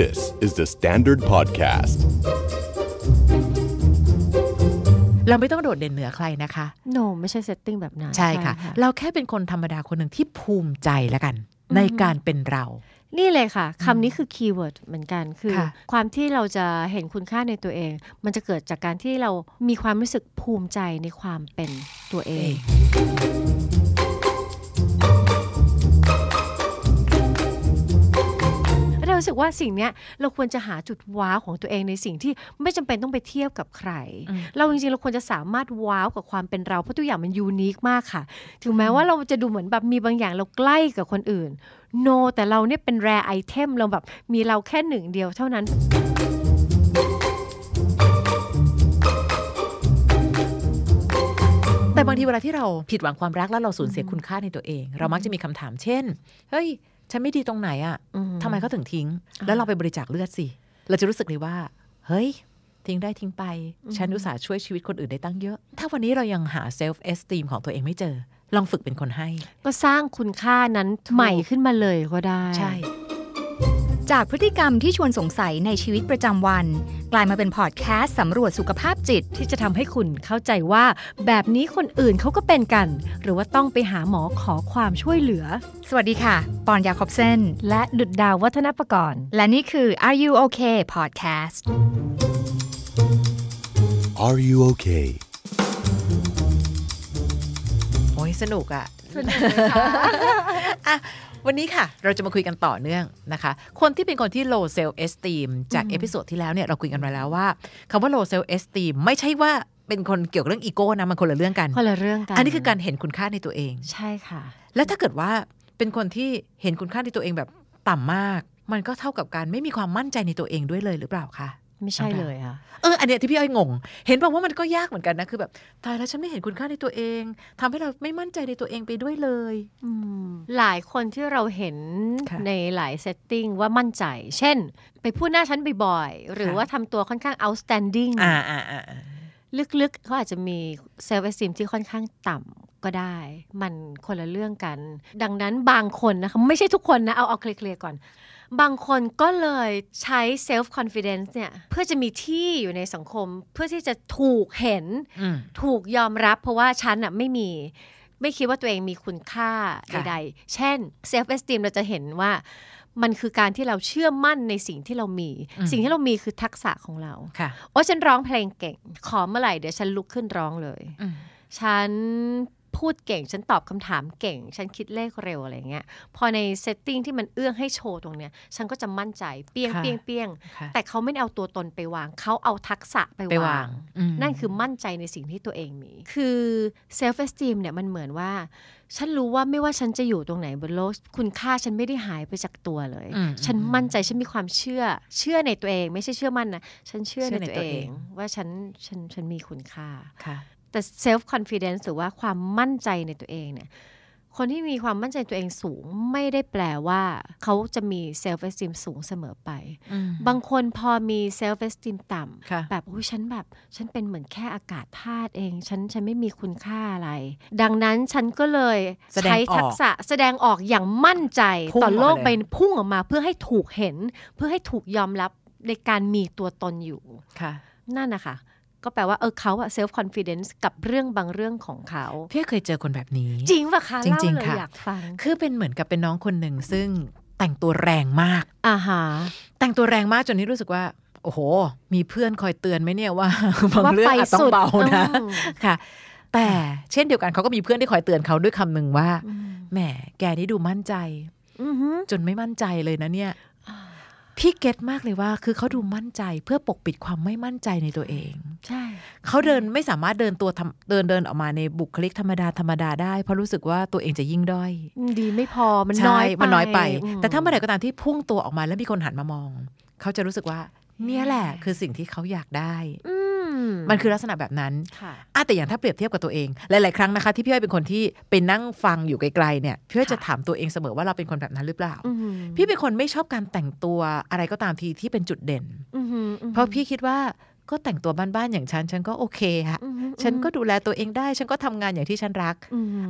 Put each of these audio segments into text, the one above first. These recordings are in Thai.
This is the Standard Podcast เราไม่ต้องโดดเด่นเหนือใครนะคะโน no, ไม่ใช่เซตติ้งแบบนั้นใช่ค่ะเราแค่เป็นคนธรรมดาคนหนึ่งที่ภูมิใจแล้วกัน ในการเป็นเรา นี่เลยค่ะคำนี้คือคีย์เวิร์ดเหมือนกันคือคความที่เราจะเห็นคุณค่าในตัวเอง มันจะเกิดจากการที่เรามีความรู้สึกภูมิใจในความเป็นตัวเองเองรู้สึกว่าสิ่งเนี้ยเราควรจะหาจุดว้าว ของตัวเองในสิ่งที่ไม่จำเป็นต้องไปเทียบกับใคร เราจริงๆเราควรจะสามารถว้าว กับความเป็นเรา เพราะทุกอย่างมันยูนิคมากค่ะ ถึงแม้ว่าเราจะดูเหมือนแบบมีบางอย่างเราใกล้กับคนอื่นโ no, แต่เราเนี่ยเป็นแรไอเทม เราแบบมีเราแค่หนึ่งเดียวเท่านั้น แต่บางทีเวลาที่เราผิดหวังความรักแล้วเราสูญเสียคุณค่าในตัวเอง เรามักจะมีคำถามเช่น เฮ้ยฉันไม่ดีตรงไหนอะ่ะทำไมเขาถึงทิ้ง แล้วเราไปบริจาคเลือดสิ เราจะรู้สึกเลยว่า เฮ้ย ทิ้งได้ทิ้งไป ฉันอุตส่าห์ช่วยชีวิตคนอื่นได้ตั้งเยอะ ถ้าวันนี้เรายังหาเซลฟ์เอสตีมของตัวเองไม่เจอ ลองฝึกเป็นคนให้ ก็สร้างคุณค่านั้นใหม่ขึ้นมาเลยก็ได้ ใช่จากพฤติกรรมที่ชวนสงสัยในชีวิตประจำวัน กลายมาเป็นพอดแคสต์สำรวจสุขภาพจิตที่จะทำให้คุณเข้าใจว่า แบบนี้คนอื่นเขาก็เป็นกัน หรือว่าต้องไปหาหมอขอความช่วยเหลือ สวัสดีค่ะปอนยาคอบเซนและดุดดาววัฒนประกรณ์และนี่คือ Are You Okay Podcast Are You Okay โอ้ยสนุกอะสนุกค่ะวันนี้ค่ะเราจะมาคุยกันต่อเนื่องนะคะ คนที่เป็นคนที่ low self esteem จากเอพิโซดที่แล้วเนี่ยเราคุยกันไปแล้วว่าคำว่า low self esteem ไม่ใช่ว่าเป็นคนเกี่ยวกับเรื่องอีโก้นะมันคนละเรื่องกันคนละเรื่องกันอันนี้คือการเห็นคุณค่าในตัวเองใช่ค่ะ แล้วถ้าเกิดว่าเป็นคนที่เห็นคุณค่าในตัวเองแบบต่ำมาก มันก็เท่ากับการไม่มีความมั่นใจในตัวเองด้วยเลยหรือเปล่าคะไม่ใช่เลยค่ะ เออ อันเนี้ยที่พี่อ้อยงง เห็นบอกว่ามันก็ยากเหมือนกันนะ คือแบบตายแล้วฉันไม่เห็นคุณค่าในตัวเอง ทำให้เราไม่มั่นใจในตัวเองไปด้วยเลย หลายคนที่เราเห็นในหลายเซตติ้งว่ามั่นใจ เช่น ไปพูดหน้าฉันบ่อยๆ หรือว่าทำตัวค่อนข้าง outstanding อ่าอ่าลึกๆ เขาอาจจะมีเซลล์เอสติมที่ค่อนข้างต่ำก็ได้ มันคนละเรื่องกัน ดังนั้นบางคนนะคะไม่ใช่ทุกคนนะเอาเอาเคลียร์ก่อนบางคนก็เลยใช้เซลฟ์คอนฟ i d e n c e เนี่ย เพื่อจะมีที่อยู่ในสังคมเพื่อที่จะถูกเห็นถูกยอมรับเพราะว่าฉันอ่ะไม่มีไม่คิดว่าตัวเองมีคุณค่าใดๆเช่นซลฟ์เอสติมเราจะเห็นว่ามันคือการที่เราเชื่อมั่นในสิ่งที่เรามี สิ่งที่เรามีคือทักษะของเราโอ้ฉันร้องเพลงเก่งขอเมื่อไหร่เดี๋ยวฉันลุกขึ้นร้องเลยฉันพูดเก่ง ฉันตอบคำถามเก่ง ฉันคิดเลขเร็วอะไรเงี้ยพอในเซตติ้งที่มันเอื้องให้โชว์ตรงเนี้ย ฉันก็จะมั่นใจ เปียง เปี้ยงเปี้ยง แต่เขาไม่เอาตัวตนไปวาง เขาเอาทักษะไปวาง นั่นคือมั่นใจในสิ่งที่ตัวเองมี คือเซลฟ์เอสติมเนี่ยมันเหมือนว่า ฉันรู้ว่าไม่ว่าฉันจะอยู่ตรงไหนบนโลก คุณค่าฉันไม่ได้หายไปจากตัวเลย ฉันมั่นใจฉันมีความเชื่อเชื่อในตัวเองไม่ใช่เชื่อมั่นนะฉันเชื่อในตัวเอง ว่าฉันฉันฉันมีคุณค่าแต่เซลฟ์คอนฟ idence หรือว่าความมั่นใจในตัวเองเนี่ยคนที่มีความมั่นใจตัวเองสูงไม่ได้แปลว่า เขาจะมีเซลฟ์เอสติมสูงเสมอไป บางคนพอมีเซลฟ์เอสติมต่ำแบบโอ้ยฉันแบบ ฉันเป็นเหมือนแค่อากาศธาตุเอง ฉันฉันไม่มีคุณค่าอะไร ดังนั้นฉันก็เลยใช้ทักษะแสดงออกอย่างมั่นใจต่อโลกไป พุ่งออกมา เพื่อให้ถูกเห็น เพื่อให้ถูกยอมรับในการมีตัวตนอยู่นั่นนะคะก็แปลว่าเออเขาอะเซลฟ์คอนฟิเดนซ์กับเรื่องบางเรื่องของเขาพี่เคยเจอคนแบบนี้จริงปะคะจริงๆค่ะอยากฟังคือเป็นเหมือนกับเป็นน้องคนหนึ่งซึ่งแต่งตัวแรงมากอ่าฮะแต่งตัวแรงมากจนนี่รู้สึกว่าโอ้โห มีเพื่อนคอยเตือนไหมเนี่ยว่าบางเรื่องอาจต้องเบานะค่ะ แต่เช่นเดียวกันเขาก็มีเพื่อนที่คอยเตือนเขาด้วยคำหนึ่งว่าแหมแกนี่ดูมั่นใจจนไม่มั่นใจเลยนะเนี่ยพี่เก็ตมากเลยว่าคือเขาดูมั่นใจเพื่อปกปิดความไม่มั่นใจในตัวเอง ใช่ เขาเดินไม่สามารถเดินตัวเดินเดินออกมาในบุคลิกธรรมดาธรรมดาได้ เพราะรู้สึกว่าตัวเองจะยิ่งด้อย ดีไม่พอ มันน้อยมันน้อยไปแต่ถ้าเมื่อไหร่ก็ตามที่พุ่งตัวออกมาแล้วมีคนหันมามอง เขาจะรู้สึกว่าเนี่ยแหละ คือสิ่งที่เขาอยากได้อืมันคือลักษณะแบบนั้นค่ะแต่อย่างถ้าเปรียบเทียบกับตัวเอง หลายๆครั้งนะคะ ที่พี่อ้อยเป็นคนที่ ไปนั่งฟังอยู่ไกลๆ เนี่ยพี่อ้อยจะถามตัวเองเสมอว่าเราเป็นคนแบบนั้นหรือเปล่า พี่เป็นคนไม่ชอบการแต่งตัวอะไรก็ตามทีที่เป็นจุดเด่น เพราะพี่คิดว่าก็แต่งตัวบ้าน ๆ อย่างฉันฉันก็โอเคค่ะฉันก็ดูแลตัวเองได้ ฉันก็ทำงานอย่างที่ฉันรัก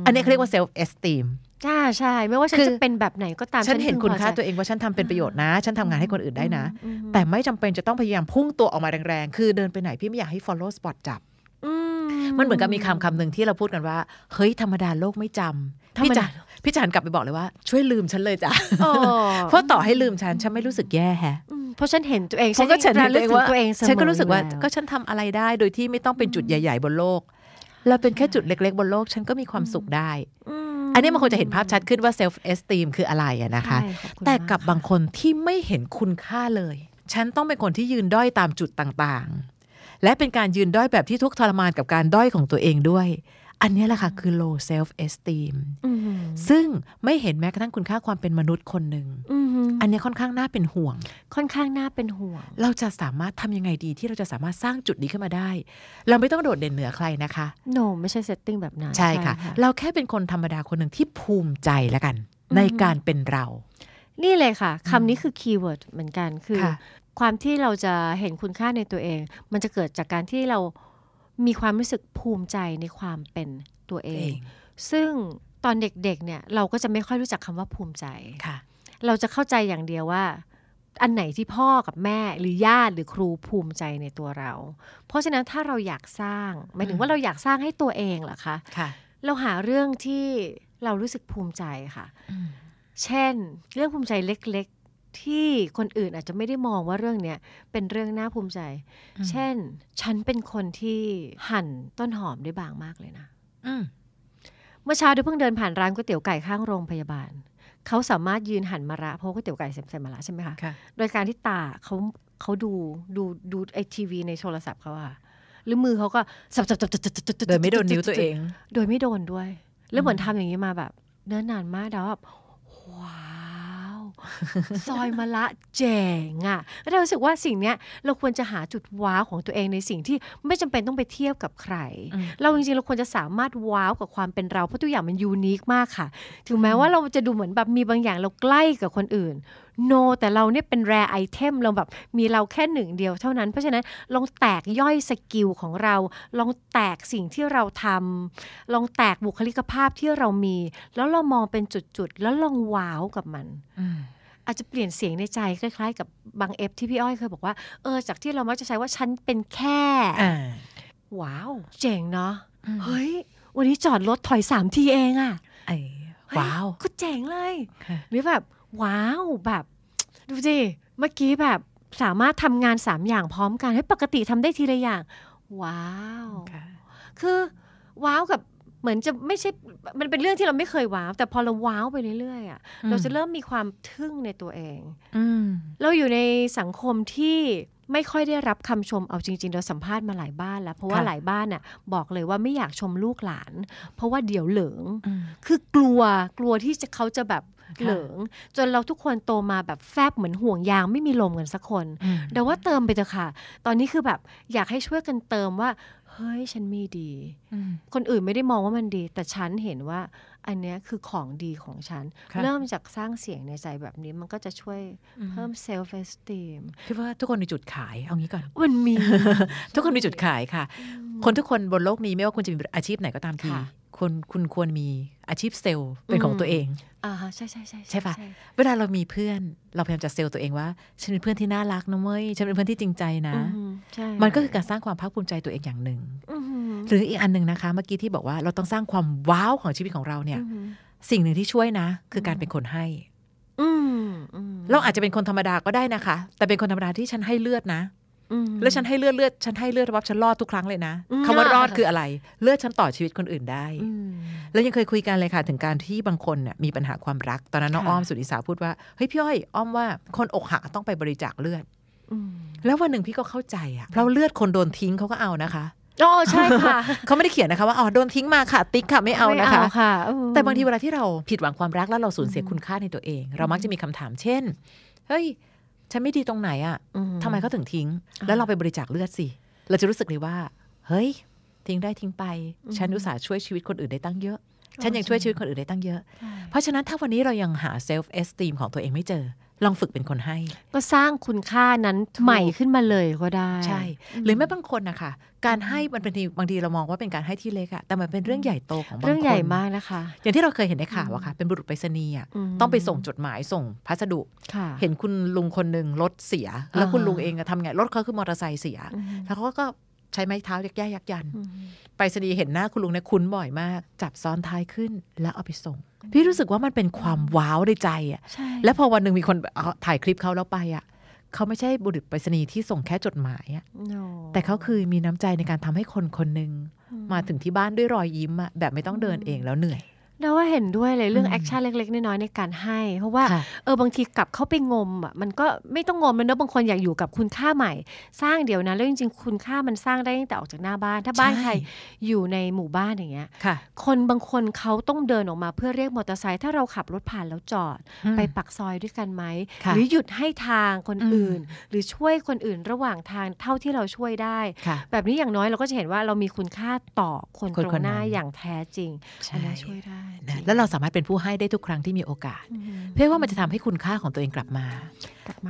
อันนี้เรียกว่าเซลฟ์เอสติมจ้าใช่ไม่ว่าฉันจะเป็นแบบไหนก็ตามฉันเห็นคุณค่าตัวเองว่าฉันทำเป็นประโยชน์นะ ฉันทำงานให้คนอื่นได้นะ แต่ไม่จำเป็นจะต้องพยายามพุ่งตัวออกมาแรงๆ คือเดินไปไหนพี่ไม่อยากให้ follow spot จับมันเหมือนกับมีคำคำหนึ่งที่เราพูดกันว่า เฮ้ย ธรรมดาโลกไม่จำพี่จันพี่จันกลับไปบอกเลยว่าช่วยลืมฉันเลยจ้ะเพราะต่อให้ลืมฉันฉันไม่รู้สึกแย่แฮะเพราะฉันเห็นตัวเอง ฉันก็เฉ็นตัวเองว่าฉันก็รู้สึกว่าก็ฉันทำอะไรได้โดยที่ไม่ต้องเป็นจุดใหญ่ ๆบนโลก เราเป็นแค่จุดเล็ก ๆบนโลกฉันก็มีความสุขได้อันนี้มันครจะเห็นภาพชัดขึ้นว่าเซลฟ์เอสตีมคืออะไรนะคะ แต่กับบางคนที่ไม่เห็นคุณค่าเลย ฉันต้องเป็นคนที่ยืนด้อยตามจุดต่างๆ และเป็นการยืนด้อยแบบที่ทุกทรมานกับการด้อยของตัวเองด้วยอันนี้แหละค่ะ คือ low self esteem ซึ่งไม่เห็นแม้กระทั่งคุณค่าความเป็นมนุษย์คนหนึ่ง อันนี้ค่อนข้างน่าเป็นห่วง ค่อนข้างน่าเป็นห่วง เราจะสามารถทำยังไงดีที่เราจะสามารถสร้างจุดนี้ขึ้นมาได้ เราไม่ต้องโดดเด่นเหนือใครนะคะโน no, ไม่ใช่เซตติ้งแบบนั้น ใช่ค่ะ เราแค่เป็นคนธรรมดาคนหนึ่งที่ภูมิใจแล้วกัน ในการเป็นเรา นี่เลยค่ะคำนี้คือคีย์เวิร์ดเหมือนกันคือ ความที่เราจะเห็นคุณค่าในตัวเอง มันจะเกิดจากการที่เรามีความรู้สึกภูมิใจในความเป็นตัวเอง ซึ่งตอนเด็กๆ เนี่ยเราก็จะไม่ค่อยรู้จักคำว่าภูมิใจค่ะ เราจะเข้าใจอย่างเดียวว่า อันไหนที่พ่อกับแม่หรือญาติหรือครูภูมิใจในตัวเรา เพราะฉะนั้นถ้าเราอยากสร้างหมายถึงว่าเราอยากสร้างให้ตัวเองเหรอคะค่ะเราหาเรื่องที่เรารู้สึกภูมิใจค่ะ เช่น เรื่องภูมิใจเล็กที่คนอื่นอาจจะไม่ได้มองว่าเรื่องเนี้ยเป็นเรื่องน่าภูมิใจ เช่นฉันเป็นคนที่หั่นต้นหอมได้บางมากเลยนะ เมื่อเช้าเูเพิ่ง เดินผ่านร้านก๋วยเตี๋ยวไก่ข้างโรงพยาบาล เขาสามารถยืน หั่นมะระเพราะก๋วยเตี๋ยวไก่ใส่มะระใช่ไหมคะ โดย การที่ ตาเขาเขาดูดูดูไอทีวีในโทรศัพท์เขาอะหรือมือเขาก็สับสับสับสับสับสับโดยไม่โดนนิ้วตัวเอง โดยไม่โดนด้วย แล้วเหมือนทำอย่างนี้มาแบบเนิ่นนานมากแล้วแบบว้าซอย มะละเจ๋งอะ่ะเรารู้สึกว่าสิ่งเนี้ยเราควรจะหาจุดว้าวของตัวเองในสิ่งที่ไม่จำเป็นต้องไปเทียบกับใคร เราจริง ๆ เราควรจะสามารถว้าวกับความเป็นเรา เพราะทุกอย่างมันยูนิคมากค่ะ ถึงแม้ว่าเราจะดูเหมือนแบบมีบางอย่างเราใกล้กับคนอื่นโ no, แต่เราเนี่ยเป็นแรไอเทมเราแบบมีเราแค่หนึ่งเดียวเท่านั้นเพราะฉะนั้นลองแตกย่อยสกิลของเรา ลองแตกสิ่งที่เราทำลองแตกบุคลิกภาพที่เรามี แล้วเรามองเป็นจุดๆแล้วลองว้าวกับมันอาจจะเปลี่ยนเสียงในใจคล้ายๆ กับบางเอฟที่พี่อ้อยเคยบอกว่า เออ จากที่เรามักจะใช้ว่าฉันเป็นแค่ ว้าว เจ๋งเนาะ เฮ้ย วันนี้จอดรถถอยสามทีเองอะว้าว ก็เจ๋งเลยหรือแบบ ว้าว แบบ ดูสิ เมื่อกี้แบบสามารถทำงานสามอย่างพร้อมกัน ให้ปกติทำได้ทีละอย่าง ว้าว คือว้าวกับเหมือนจะไม่ใช่ มันเป็นเรื่องที่เราไม่เคยว้าว แต่พอเราว้าวไปเรื่อยๆอ่ะ เราจะเริ่มมีความทึ่งในตัวเองอเราอยู่ในสังคมที่ไม่ค่อยได้รับคำชม เอาจริงๆเราสัมภาษณ์มาหลายบ้านแล้ว เพราะว่าหลายบ้านน่ะ บอกเลยว่าไม่อยากชมลูกหลาน เพราะว่าเดี๋ยวเหลิง คือกลัวกลัวที่จะเขาจะแบบเหลิง จนเราทุกคนโตมาแบบแฟบเหมือนห่วงยางไม่มีลมกันสักคน แต่ว่าเติมไปเถอะค่ะ ตอนนี้คือแบบอยากให้ช่วยกันเติมว่าเฮ้ย ฉันมีดี คนอื่นไม่ได้มองว่ามันดี แต่ฉันเห็นว่าอันนี้คือของดีของฉัน เริ่มจากสร้างเสียงในใจแบบนี้มันก็จะช่วยเพิ่มเซลฟ์เอสเติมคือว่าทุกคนมีจุดขายเอางี้ก่อน มันมี ทุกคนมีจุดขายค่ะ คนทุกคนบนโลกนี้ ไม่ว่าคุณจะมีอาชีพไหนก็ตามทีคนคุณควรมีอาชีพเซลล์เป็นของตัวเองอ่าใช่ใช่ใช่ใช่ปะเวลาเรามีเพื่อน เราพยายามจะเซลล์ตัวเองว่าฉันเป็นเพื่อนที่น่ารักนะเว้ยฉันเป็นเพื่อนที่จริงใจนะใช่มันก็คือการสร้างความภาคภูมิใจตัวเองอย่างหนึ่งหรืออีกอันหนึ่งนะคะ เมื่อกี้ที่บอกว่าเราต้องสร้างความว้าวของชีวิตของเราเนี่ย สิ่งหนึ่งที่ช่วยนะ คือการเป็นคนให้เราอาจจะเป็นคนธรรมดาก็ได้นะคะ แต่เป็นคนธรรมดาที่ฉันให้เลือดนะแล้วฉันให้เลือดเลือดฉันให้เลือดวับฉันรอดทุกครั้งเลยนะคำว่ารอดคืออะไร เลือดฉันต่อชีวิตคนอื่นได้แล้วยังเคยคุยกันเลยค่ะถึงการที่บางคนน่ยมีปัญหาความรักตอนนั้นน้องอ้อมสุนิสาพูดว่า เฮ้ยพี่อ้อยอ้อมว่าคนอกหักต้องไปบริจาคเลือดแล้ววันหนึ่งพี่ก็เข้าใจอ่ะเพราะเลือดคนโดนทิ้งเขาก็เอานะคะอ๋อใช่ค่ะเขาไม่ได้เขียนนะคะ ว่าอ๋อโดนทิ้งมาค่ะ ติ๊กค่ะไม่เอานะคะค่ะแต่บางทีเวลาที่เราผิดหวังความรักแล้วเราสูญเสียคุณค่าในตัวเอง เรามักจะมีคำถามเช่นเฮ้ยฉันไม่ดีตรงไหนอะ่ะทำไมเขาถึงทิ้ง แล้วเราไปบริจาคเลือดสิ เราจะรู้สึกเลยว่า เฮ้ย ทิ้งได้ทิ้งไป ฉันอุตส่าห์ช่วยชีวิตคนอื่นได้ตั้งเยอะ ฉันยังช่วยชีวิตคนอื่นได้ตั้งเยอะ เพราะฉะนั้นถ้าวันนี้เรายังหาเซลฟ์เอสติมของตัวเองไม่เจอลองฝึกเป็นคนให้ ก็สร้างคุณค่านั้นใหม่ขึ้นมาเลยก็ได้ใช่ หรือแม้บางคนนะคะ การให้มันเป็นบางทีเรามองว่าเป็นการให้ที่เล็กอะแต่มันเป็นเรื่องใหญ่โตของบางคนเรื่องใหญ่มากนะคะอย่างที่เราเคยเห็นในข่าวอะค่ะเป็นบุรุษไปรษณีย์ต้องไปส่งจดหมายส่งพัสดุเห็นคุณลุงคนหนึ่งรถเสียแล้วคุณลุงเองทำไงรถเขาคือมอเตอร์ไซค์เสียแล้วเขาก็ใช้ไม้เท้ายักแย่ยัก ยัน ไปสนีเห็นหน้าคุณลุงเนี่ยคุ้น บ่อยมาก จับซ้อน ท้ายขึ้นแล้ว เอา ไป ส่ง พี่รู้สึกว่ามันเป็นความว้าวในใจอ่ะ แล้ว พอ วันหนึ่งมีคนถ่ายคลิปเขาแล้วไปอ่ะเขาไม่ใช่ บุรุษไปรษณีย์ที่ส่งแค่จดหมายอ่ะ no. แต่เขาคือมีน้ำใจในการทำให้คนคนหนึ่งมาถึงที่บ้านด้วยรอยยิ้มอ่ะ แบบไม่ต้องเดินเองแล้วเหนื่อยเราว่าเห็นด้วยเลยเรื่องแอคชั่นเล็กๆ น้อยๆในการให้ เพราะว่าเออบางทีกลับเข้าไปงมอ่ะมันก็ไม่ต้องงมแล้วเนอะบางคนอยากอยู่กับคุณค่าใหม่ สร้างเดี๋ยวนะ แล้วจริงๆ คุณค่ามันสร้างได้ตั้งแต่ออกจากหน้าบ้าน ถ้าบ้านใครอยู่ในหมู่บ้านอย่างเงี้ยคนบางคนเขาต้องเดินออกมาเพื่อเรียกมอเตอร์ไซค์ถ้าเราขับรถผ่านแล้วจอดไปปักซอยด้วยกันไหมหรือหยุดให้ทางคนอื่นหรือช่วยคนอื่นระหว่างทางเท่าที่เราช่วยได้ แบบนี้อย่างน้อยเราก็จะเห็นว่าเรามีคุณค่าต่อคนตรงหน้าอย่างแท้จริงอันนี้ช่วยได้นะแล้วเราสามารถเป็นผู้ให้ได้ทุกครั้งที่มีโอกาส เพื่อว่ามันจะทำให้คุณค่าของตัวเองกลับมา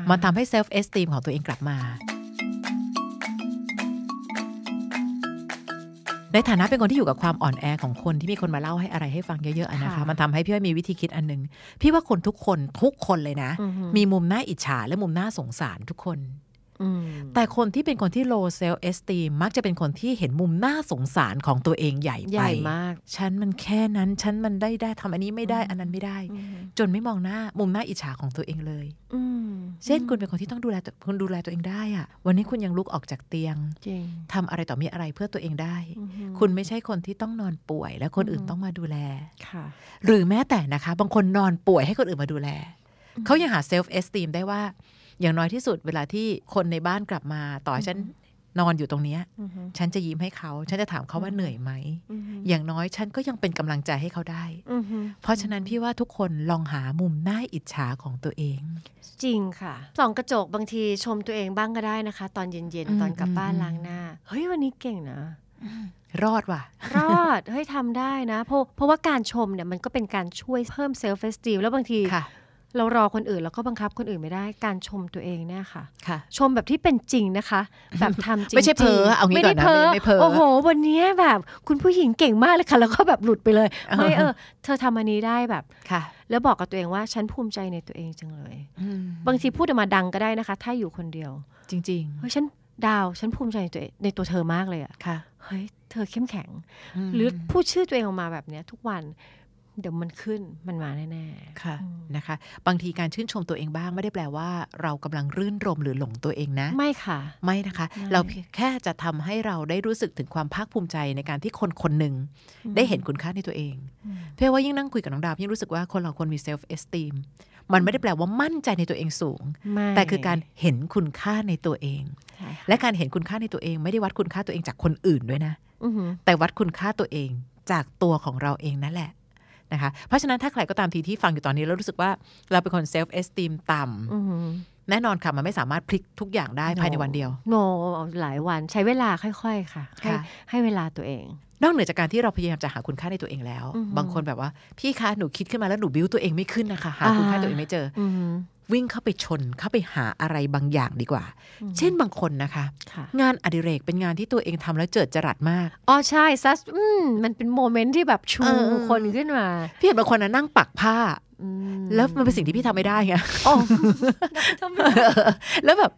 มันทำให้เซลฟ์เอสติมของตัวเองกลับมา ในฐานะเป็นคนที่อยู่กับความอ่อนแอของคนที่มีคนมาเล่าให้อะไรให้ฟังเยอะๆนะคะ มันทำให้พี่มีวิธีคิดอันนึง พี่ว่าคนทุกคนทุกคนเลยนะ มีมุมน่าอิจฉาและมุมน่าสงสารทุกคนแต่คนที่เป็นคนที่ low self esteem มักจะเป็นคนที่เห็นมุมน่าสงสารของตัวเองใหญ่ไป ใหญ่มาก ฉันมันแค่นั้น ฉันมันได้ ได้ทำอันนี้ไม่ได้ อันนั้นไม่ได้ จนไม่มองหน้า มุมหน้าอิจฉาของตัวเองเลยเช่นคุณเป็นคนที่ต้องดูแลคุณดูแลตัวเองได้อะวันนี้คุณยังลุกออกจากเตียง ทำอะไรต่อมีอะไรเพื่อตัวเองได้ คุณไม่ใช่คนที่ต้องนอนป่วย แล้วคนอื่นต้องมาดูแลหรือแม้แต่นะคะ บางคนนอนป่วยให้คนอื่นมาดูแล เขายังหาเซลฟ์เอสตีมได้ว่าอย่างน้อยที่สุดเวลาที่คนในบ้านกลับมาต่อฉันนอนอยู่ตรงเนี้ยฉันจะยิ้มให้เขา ฉันจะถามเขาว่าเหนื่อยไหม อย่างน้อยฉันก็ยังเป็นกำลังใจให้เขาได้เพราะฉะนั้นพี่ว่าทุกคนลองหามุมหน้าอิจฉาของตัวเอง จริงค่ะส่องกระจกบางทีชมตัวเองบ้างก็ได้นะคะ ตอนเย็น ๆ ตอนกลับบ้านล้างหน้าเฮ้ยวันนี้เก่งนะรอดว่ะ รอดเฮ้ยทำได้นะเพราะเพราะว่าการชมเนี่ยมันก็เป็นการช่วยเพิ่มเซลฟ์เฟสติลแล้วบางทีเรารอคนอื่นแล้วก็บังคับคนอื่นไม่ได้การชมตัวเองเนี่ยค่ะชมแบบที่เป็นจริงนะคะ แบบทำจริงไม่ใช่เพ้อเอางี้ก่อนนะไม่เพ้อโอ้โหวันนี้แบบ คุณผู้หญิงเก่งมากเลยค่ะแล้วก็แบบหลุดไปเลยไม่เออเธอทำอันนี้ได้แบบค่ะ แล้วบอกกับตัวเองว่าฉันภูมิใจในตัวเองจังเลยบางทีพูดออกมาดังก็ได้นะคะ ถ้าอยู่คนเดียว จริง ๆเฮ้ยฉันดาวฉันภูมิใจในตัวในตัวเธอมากเลยอะค่ะเฮ้ยเธอเข้มแข็งหรือพูดชื่อตัวเองออกมาแบบเนี้ยทุกวันเดี๋ยวมันขึ้นมันมาแน่ๆ ค่ะ นะคะ บางทีการชื่นชมตัวเองบ้าง ไม่ได้แปลว่า เรากำลังรื่นรมหรือหลงตัวเองนะ ไม่ค่ะ ไม่นะคะ เราแค่จะทำให้เราได้รู้สึกถึงความภาคภูมิใจในการที่คนคนหนึ่ง ได้เห็นคุณค่าในตัวเอง เพราอว่ายิ่งนั่งคุยกับน้องดาวยิ่งรู้สึกว่าคนเราควรมีเซลฟ์เอสติมมันไม่ได้แปลว่ามั่นใจในตัวเองสูง แต่คือการเห็นคุณค่าในตัวเอง และการเห็นคุณค่าในตัวเอง ไม่ได้วัดคุณค่าตัวเองจากคนอื่นด้วยนะแต่วัดคุณค่าตัวเองจากตัวของเราเองนั่นแหละะคะเพราะฉะนั้นถ้าใครก็ตามทีที่ฟังอยู่ตอนนี้แล้วรู้สึกว่าเราเป็นคนเซลฟ์เอสติมต่ำแน่นอนค่ะ มันไม่สามารถพลิกทุกอย่างได้ภายในวันเดียวโนหลายวันใช้เวลาค่อย ๆ ค่ะให้ให้เวลาตัวเอง นอกเหนือจากการที่เราพยายามจะหาคุณค่าในตัวเองแล้ว บางคนแบบว่าพี่คะหนูคิดขึ้นมาแล้วหนูบิ้วตัวเองไม่ขึ้นนะคะหาคุณค่าตัวเองไม่เจอวิ่งเข้าไปชนเข้าไปหาอะไรบางอย่างดีกว่า เช่นบางคนนะคะคะงานอดิเรกเป็นงานที่ตัวเองทำแล้วเจิดจรัสมากอ๋อใช่ซัสมมันเป็นโมเมนต์ที่แบบชูคนขึ้นมาพี่เห็นบางคนนะนั่งปักผ้าแล้วมันเป็นสิ่งที่พี่ทำไม่ได้ไงออ๋แล้วแบบ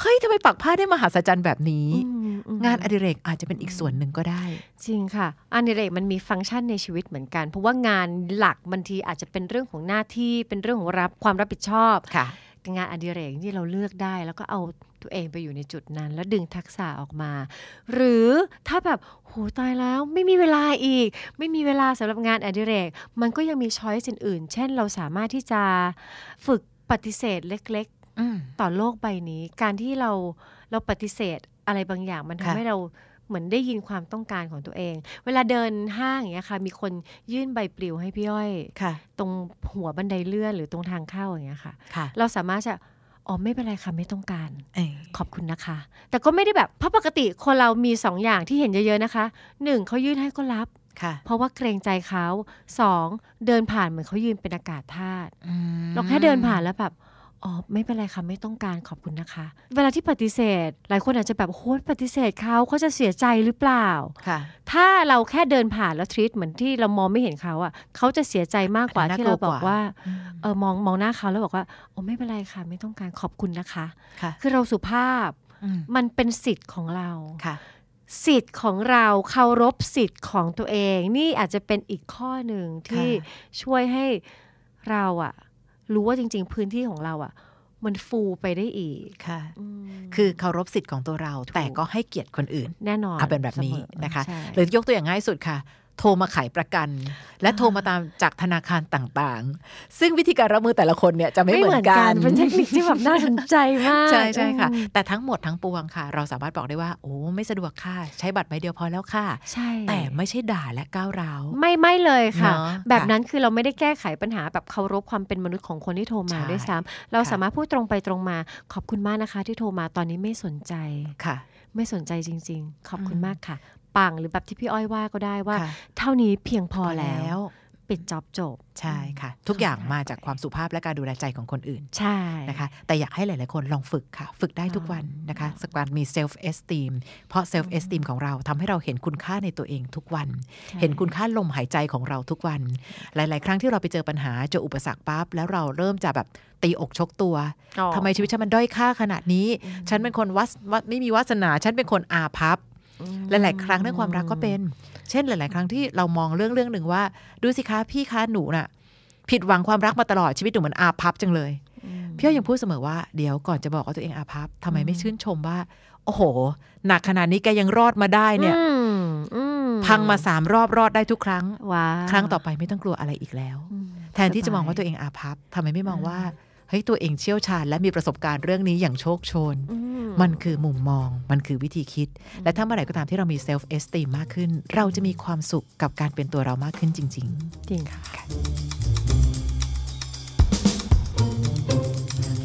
เฮ้ยทำไมปักผ้าได้มหาสจรรย์แบบนี้ งานอดิเรกอาจจะเป็นอีกส่วนหนึ่งก็ได้ จริงค่ะอดิเรก มันมีฟังก์ชันในชีวิตเหมือนกัน เพราะว่างานหลักบางทีอาจจะเป็นเรื่องของหน้าที่เป็นเรื่องของรับความรับผิดชอบค่ะงานอดิเรกที่เราเลือกได้ แล้วก็เอาตัวเองไปอยู่ในจุดนั้น แล้วดึงทักษะออกมา หรือถ้าแบบโหตายแล้วไม่มีเวลาอีก ไม่มีเวลาสำหรับงานอดิเรกมันก็ยังมีช้อยส์อื่นๆเช่น เราสามารถที่จะฝึกปฏิเสธเล็กต่อโลกใบนี้การที่เราเราปฏิเสธอะไรบางอย่างมันทำให้เราเหมือนได้ยินความต้องการของตัวเอง เวลาเดินห้างอย่างเงี้ยค่ะ มีคนยื่นใบปลิวให้พี่อ้อยค่ะ ตรงหัวบันไดเลื่อนหรือตรงทางเข้าอย่างเงี้ยค่ะค่ะ เราสามารถจะอ๋อไม่เป็นไรค่ะ ไม่ต้องการอขอบคุณนะคะ แต่ก็ไม่ได้แบบเพราะปกติคนเรามีสองอย่างที่เห็นเยอะ ๆนะคะหนึ่งเขายื่นให้ก็รับค่ะ เพราะว่าเกรงใจเขาสองเดินผ่านเหมือนเขายืนเป็นอากาศธาตุเราแค่เดินผ่านแล้วแบบอ๋อไม่เป็นไรค่ะไม่ต้องการขอบคุณนะคะ เวลาที่ปฏิเสธ หลายคนอาจจะแบบโคตรปฏิเสธเขาเขาจะเสียใจหรือเปล่า ค่ะ ถ้าเราแค่เดินผ่านแล้วทรีตเหมือนที่เรามองไม่เห็นเขาอ่ะเขาจะเสียใจมากกว่าที่เราบอกว่าเออมองมองหน้าเขาแล้วบอกว่าโอ้ไม่เป็นไรค่ะไม่ต้องการขอบคุณนะคะ ค่ะ คือเราสุภาพมันเป็นสิทธิ์ของเรา ค่ะ สิทธิ์ของเรา เคารพสิทธิ์ของตัวเอง นี่อาจจะเป็นอีกข้อหนึ่งที่ช่วยให้เราอ่ะรู้ว่าจริงๆ พื้นที่ของเราอะ่ะ มันฟูไปได้อีกค่ะคือเคารพสิทธิ์ของตัวเรา แต่ก็ให้เกียรติคนอื่น แน่นอนเอาเป็นแบบนี้นะคะ หรือยกตัวอย่างง่ายสุดค่ะโทรมาขายประกัน และโทรมาตามจากธนาคารต่างๆ ซึ่งวิธีการรับมือแต่ละคนเนี่ยจะไม่เหมือนกันเป็นเทคนิคที่แบบน่าสนใจมาก ใช่ใช่ค่ะแต่ทั้งหมดทั้งปวงค่ะ เราสามารถบอกได้ว่าโอ้ ไม่สะดวกค่ะ ใช้บัตรใบเดียวพอแล้วค่ะใช่แต่ไม่ใช่ด่าและก้าวร้าว ไม่ไม่เลยค่ะ แบบนั้นคือเราไม่ได้แก้ไขปัญหาแบบเคารพความเป็นมนุษย์ของคนที่โทรมาด้วยซ้ำเราสามารถพูดตรงไปตรงมาขอบคุณมากนะคะ ที่โทรมาตอนนี้ไม่สนใจค่ะ ไม่สนใจจริง ๆ ขอบคุณมากค่ะปังหรือแบบที่พี่อ้อยว่าก็ได้ว่า เท่านี้เพียงพอแล้ว ปิดจอบจบ ใช่ค่ะ ทุกอย่างมาจากความสุภาพและการดูแลใจของคนอื่น ใช่นะคะแต่อยากให้หลายๆคนลองฝึกค่ะ ฝึกได้ทุกวันนะคะสักวันมีเซลฟ์เอสติมเพราะเซลฟ์เอสติมของเราทำให้เราเห็นคุณค่าในตัวเองทุกวัน เห็นคุณค่าลมหายใจของเราทุกวัน หลาย ๆ ครั้งที่เราไปเจอปัญหาเจออุปสรรคปั๊บแล้วเราเริ่มจะแบบตีอกชกตัว ทำไมชีวิตฉันมันด้อยค่าขนาดนี้ ฉันเป็นคนวัดไม่มีวาสนา ฉันเป็นคนอาภัพหลาย ๆ ครั้งเรื่องความรักก็เป็น เช่น หลาย ๆ ครั้งที่เรามองเรื่องเรื่องหนึ่งว่า ดูสิคะพี่คะหนูน่ะ ผิดหวังความรัก มา ตลอดชีวิต หนูเหมือนอาพับจัง เลยพี่ออยัง พูดเสมอว่าเดี๋ยวก่อนจะบอกว่าตัวเองอาภัพทำไมไม่ชื่นชม ว่า โอ้โห หนักขนาดนี้แกยังรอดมาได้เนี่ยพังมาสามรอบรอดได้ทุกครั้งครั้งต่อไปไม่ต้องกลัวอะไรอีกแล้ว แทนที่จะมองว่าตัวเองอาภัพทำไมไม่มองว่าเฮ้ยตัวเองเชี่ยวชาญ และมีประสบการณ์เรื่องนี้อย่างโชคชน มันคือมุมมองมันคือวิธีคิด และถ้าเมื่อไหร่ก็ตามที่เรามีเซลฟ์เอสติมากขึ้น เราจะมีความสุขกับการเป็นตัวเรามากขึ้นจริง ๆ จริง ค่ะ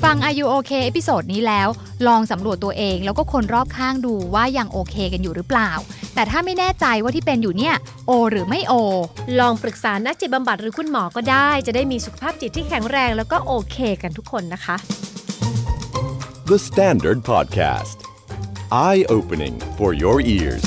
ฟังไอยูโอเคเอพิโซดนี้แล้วลองสำรวจตัวเองแล้วก็คนรอบข้างดูว่ายังโอเคกันอยู่หรือเปล่าแต่ถ้าไม่แน่ใจว่าที่เป็นอยู่เนี่ยโอ หรือไม่โอ ลองปรึกษานักจิตบำบัดหรือคุณหมอก็ได้ จะได้มีสุขภาพจิตที่แข็งแรงแล้วก็โอเค กันทุกคนนะคะ The Standard Podcast Eye Opening for Your Ears